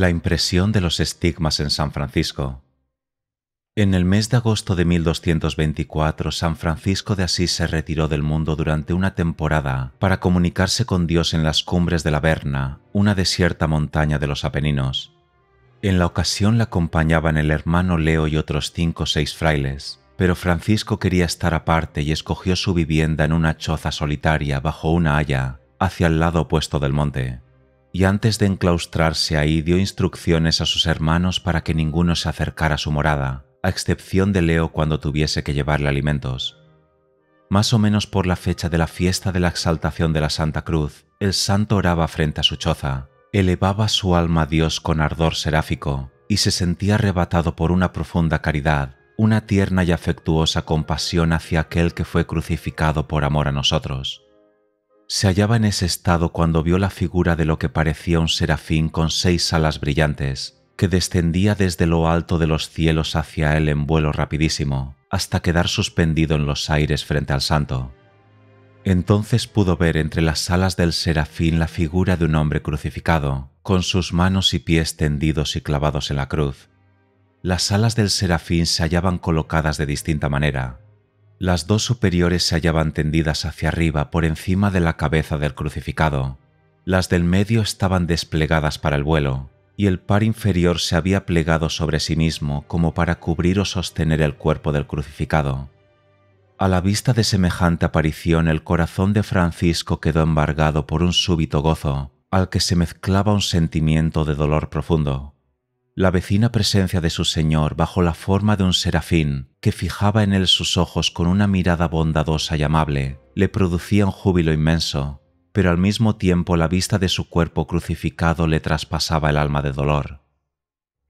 la impresión de los estigmas en San Francisco. En el mes de agosto de 1224, San Francisco de Asís se retiró del mundo durante una temporada para comunicarse con Dios en las cumbres de la Verna, una desierta montaña de los Apeninos. En la ocasión le acompañaban el hermano Leo y otros cinco o seis frailes, pero Francisco quería estar aparte y escogió su vivienda en una choza solitaria bajo una haya, hacia el lado opuesto del monte y antes de enclaustrarse ahí dio instrucciones a sus hermanos para que ninguno se acercara a su morada, a excepción de Leo cuando tuviese que llevarle alimentos. Más o menos por la fecha de la fiesta de la exaltación de la Santa Cruz, el santo oraba frente a su choza, elevaba su alma a Dios con ardor seráfico y se sentía arrebatado por una profunda caridad, una tierna y afectuosa compasión hacia aquel que fue crucificado por amor a nosotros se hallaba en ese estado cuando vio la figura de lo que parecía un serafín con seis alas brillantes, que descendía desde lo alto de los cielos hacia él en vuelo rapidísimo, hasta quedar suspendido en los aires frente al santo. Entonces pudo ver entre las alas del serafín la figura de un hombre crucificado, con sus manos y pies tendidos y clavados en la cruz. Las alas del serafín se hallaban colocadas de distinta manera, las dos superiores se hallaban tendidas hacia arriba por encima de la cabeza del crucificado. Las del medio estaban desplegadas para el vuelo, y el par inferior se había plegado sobre sí mismo como para cubrir o sostener el cuerpo del crucificado. A la vista de semejante aparición el corazón de Francisco quedó embargado por un súbito gozo, al que se mezclaba un sentimiento de dolor profundo la vecina presencia de su Señor bajo la forma de un serafín, que fijaba en él sus ojos con una mirada bondadosa y amable, le producía un júbilo inmenso, pero al mismo tiempo la vista de su cuerpo crucificado le traspasaba el alma de dolor.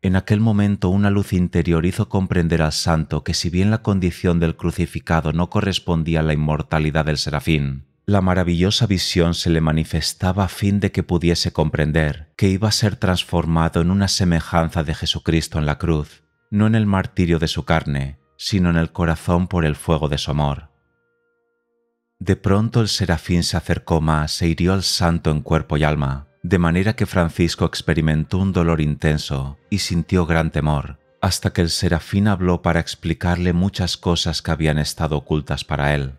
En aquel momento una luz interior hizo comprender al santo que si bien la condición del crucificado no correspondía a la inmortalidad del serafín, la maravillosa visión se le manifestaba a fin de que pudiese comprender que iba a ser transformado en una semejanza de Jesucristo en la cruz, no en el martirio de su carne, sino en el corazón por el fuego de su amor. De pronto el serafín se acercó más e hirió al santo en cuerpo y alma, de manera que Francisco experimentó un dolor intenso y sintió gran temor, hasta que el serafín habló para explicarle muchas cosas que habían estado ocultas para él.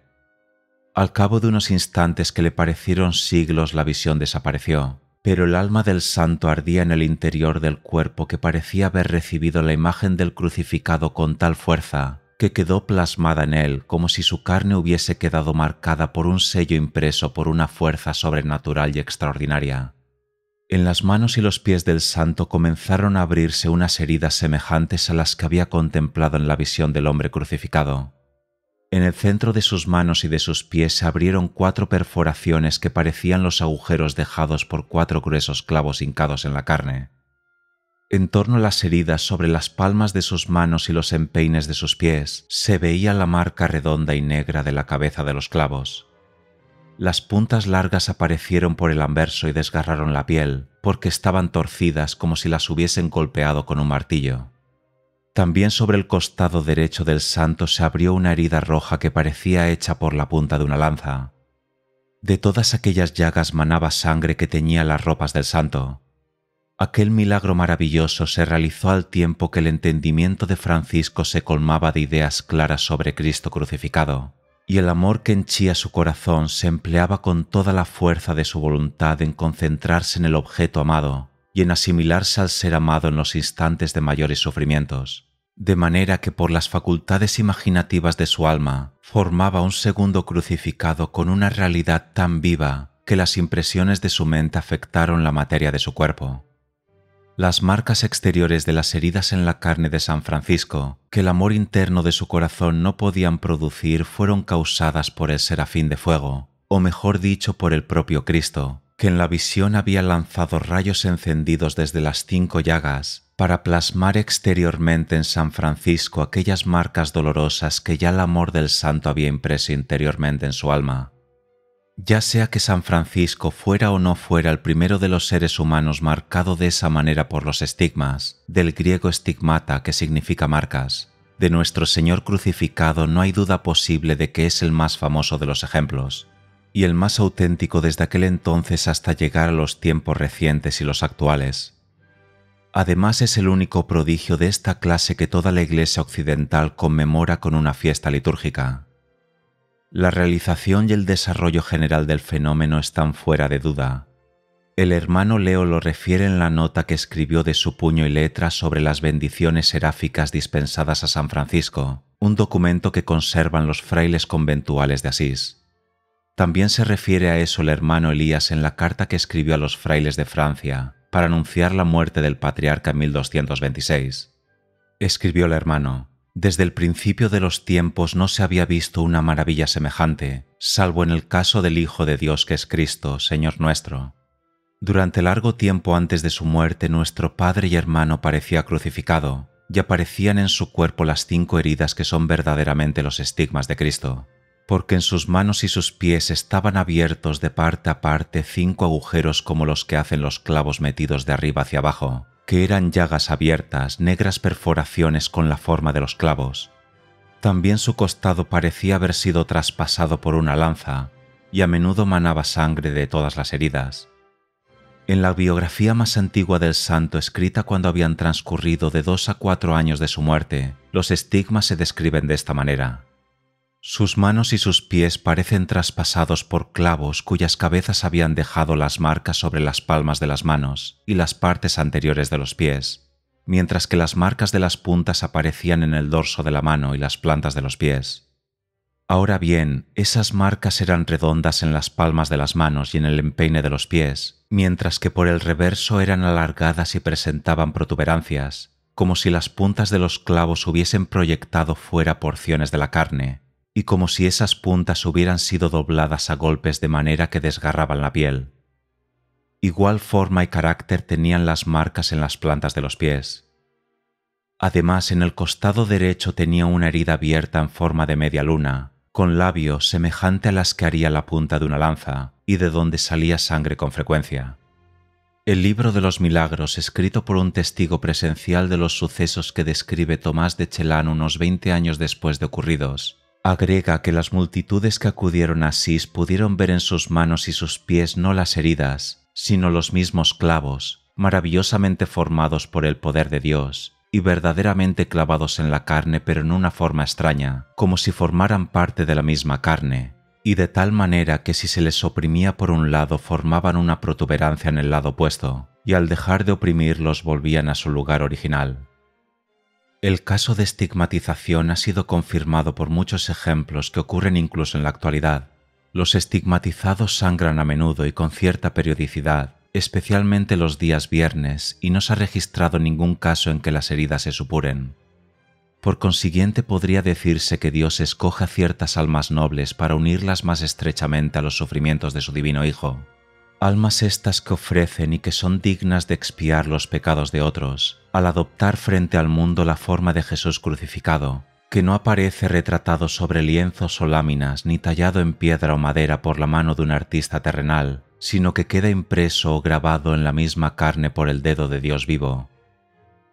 Al cabo de unos instantes que le parecieron siglos la visión desapareció, pero el alma del santo ardía en el interior del cuerpo que parecía haber recibido la imagen del crucificado con tal fuerza que quedó plasmada en él como si su carne hubiese quedado marcada por un sello impreso por una fuerza sobrenatural y extraordinaria. En las manos y los pies del santo comenzaron a abrirse unas heridas semejantes a las que había contemplado en la visión del hombre crucificado en el centro de sus manos y de sus pies se abrieron cuatro perforaciones que parecían los agujeros dejados por cuatro gruesos clavos hincados en la carne. En torno a las heridas sobre las palmas de sus manos y los empeines de sus pies se veía la marca redonda y negra de la cabeza de los clavos. Las puntas largas aparecieron por el anverso y desgarraron la piel, porque estaban torcidas como si las hubiesen golpeado con un martillo. También sobre el costado derecho del santo se abrió una herida roja que parecía hecha por la punta de una lanza. De todas aquellas llagas manaba sangre que teñía las ropas del santo. Aquel milagro maravilloso se realizó al tiempo que el entendimiento de Francisco se colmaba de ideas claras sobre Cristo crucificado, y el amor que henchía su corazón se empleaba con toda la fuerza de su voluntad en concentrarse en el objeto amado y en asimilarse al ser amado en los instantes de mayores sufrimientos, de manera que por las facultades imaginativas de su alma formaba un segundo crucificado con una realidad tan viva que las impresiones de su mente afectaron la materia de su cuerpo. Las marcas exteriores de las heridas en la carne de San Francisco, que el amor interno de su corazón no podían producir, fueron causadas por el serafín de fuego, o mejor dicho, por el propio Cristo, que en la visión había lanzado rayos encendidos desde las cinco llagas para plasmar exteriormente en San Francisco aquellas marcas dolorosas que ya el amor del santo había impreso interiormente en su alma. Ya sea que San Francisco fuera o no fuera el primero de los seres humanos marcado de esa manera por los estigmas, del griego estigmata que significa marcas, de nuestro Señor crucificado no hay duda posible de que es el más famoso de los ejemplos, y el más auténtico desde aquel entonces hasta llegar a los tiempos recientes y los actuales. Además es el único prodigio de esta clase que toda la Iglesia occidental conmemora con una fiesta litúrgica. La realización y el desarrollo general del fenómeno están fuera de duda. El hermano Leo lo refiere en la nota que escribió de su puño y letra sobre las bendiciones seráficas dispensadas a San Francisco, un documento que conservan los frailes conventuales de Asís. También se refiere a eso el hermano Elías en la carta que escribió a los frailes de Francia para anunciar la muerte del patriarca en 1226. Escribió el hermano, desde el principio de los tiempos no se había visto una maravilla semejante, salvo en el caso del Hijo de Dios que es Cristo, Señor nuestro. Durante largo tiempo antes de su muerte nuestro Padre y hermano parecía crucificado, y aparecían en su cuerpo las cinco heridas que son verdaderamente los estigmas de Cristo porque en sus manos y sus pies estaban abiertos de parte a parte cinco agujeros como los que hacen los clavos metidos de arriba hacia abajo, que eran llagas abiertas, negras perforaciones con la forma de los clavos. También su costado parecía haber sido traspasado por una lanza, y a menudo manaba sangre de todas las heridas. En la biografía más antigua del santo, escrita cuando habían transcurrido de dos a cuatro años de su muerte, los estigmas se describen de esta manera. Sus manos y sus pies parecen traspasados por clavos cuyas cabezas habían dejado las marcas sobre las palmas de las manos y las partes anteriores de los pies, mientras que las marcas de las puntas aparecían en el dorso de la mano y las plantas de los pies. Ahora bien, esas marcas eran redondas en las palmas de las manos y en el empeine de los pies, mientras que por el reverso eran alargadas y presentaban protuberancias, como si las puntas de los clavos hubiesen proyectado fuera porciones de la carne, y como si esas puntas hubieran sido dobladas a golpes de manera que desgarraban la piel. Igual forma y carácter tenían las marcas en las plantas de los pies. Además, en el costado derecho tenía una herida abierta en forma de media luna, con labios semejante a las que haría la punta de una lanza y de donde salía sangre con frecuencia. El libro de los milagros, escrito por un testigo presencial de los sucesos que describe Tomás de Chelán unos 20 años después de ocurridos, Agrega que las multitudes que acudieron a Asís pudieron ver en sus manos y sus pies no las heridas, sino los mismos clavos, maravillosamente formados por el poder de Dios, y verdaderamente clavados en la carne pero en una forma extraña, como si formaran parte de la misma carne, y de tal manera que si se les oprimía por un lado formaban una protuberancia en el lado opuesto, y al dejar de oprimirlos volvían a su lugar original. El caso de estigmatización ha sido confirmado por muchos ejemplos que ocurren incluso en la actualidad. Los estigmatizados sangran a menudo y con cierta periodicidad, especialmente los días viernes, y no se ha registrado ningún caso en que las heridas se supuren. Por consiguiente, podría decirse que Dios escoja ciertas almas nobles para unirlas más estrechamente a los sufrimientos de su Divino Hijo almas estas que ofrecen y que son dignas de expiar los pecados de otros, al adoptar frente al mundo la forma de Jesús crucificado, que no aparece retratado sobre lienzos o láminas ni tallado en piedra o madera por la mano de un artista terrenal, sino que queda impreso o grabado en la misma carne por el dedo de Dios vivo.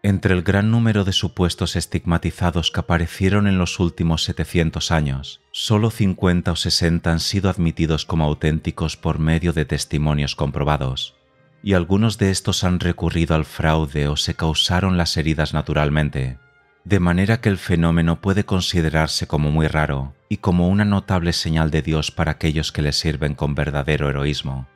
Entre el gran número de supuestos estigmatizados que aparecieron en los últimos 700 años, solo 50 o 60 han sido admitidos como auténticos por medio de testimonios comprobados, y algunos de estos han recurrido al fraude o se causaron las heridas naturalmente, de manera que el fenómeno puede considerarse como muy raro y como una notable señal de Dios para aquellos que le sirven con verdadero heroísmo.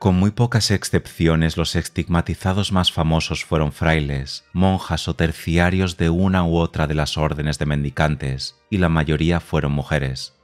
Con muy pocas excepciones, los estigmatizados más famosos fueron frailes, monjas o terciarios de una u otra de las órdenes de mendicantes, y la mayoría fueron mujeres.